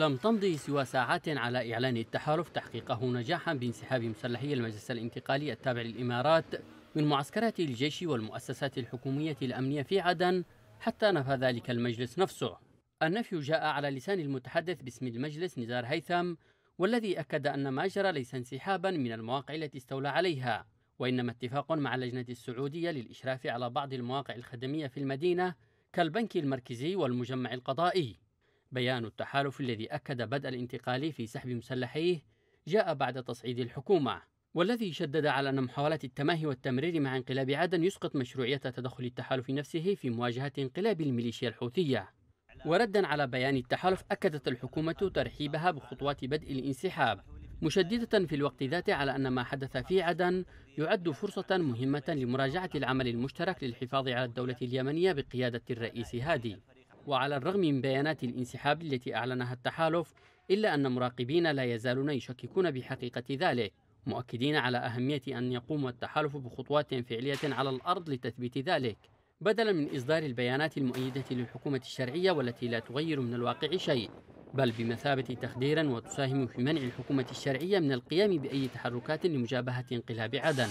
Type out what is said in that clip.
لم تمضي سوى ساعات على إعلان التحالف تحقيقه نجاحا بانسحاب مسلحي المجلس الانتقالي التابع للإمارات من معسكرات الجيش والمؤسسات الحكومية الأمنية في عدن حتى نفى ذلك المجلس نفسه النفي جاء على لسان المتحدث باسم المجلس نزار هيثم والذي أكد أن ما جرى ليس انسحابا من المواقع التي استولى عليها وإنما اتفاق مع اللجنة السعودية للإشراف على بعض المواقع الخدمية في المدينة كالبنك المركزي والمجمع القضائي بيان التحالف الذي أكد بدء الانتقال في سحب مسلحيه جاء بعد تصعيد الحكومة والذي شدد على أن محاولات التماهي والتمرير مع انقلاب عدن يسقط مشروعية تدخل التحالف نفسه في مواجهة انقلاب الميليشيا الحوثية وردا على بيان التحالف أكدت الحكومة ترحيبها بخطوات بدء الانسحاب مشددة في الوقت ذاته على أن ما حدث في عدن يعد فرصة مهمة لمراجعة العمل المشترك للحفاظ على الدولة اليمنية بقيادة الرئيس هادي وعلى الرغم من بيانات الانسحاب التي أعلنها التحالف إلا أن مراقبين لا يزالون يشككون بحقيقة ذلك مؤكدين على أهمية أن يقوم التحالف بخطوات فعلية على الأرض لتثبيت ذلك بدلا من إصدار البيانات المؤيدة للحكومة الشرعية والتي لا تغير من الواقع شيء بل بمثابة تخديرا وتساهم في منع الحكومة الشرعية من القيام بأي تحركات لمجابهة انقلاب عدن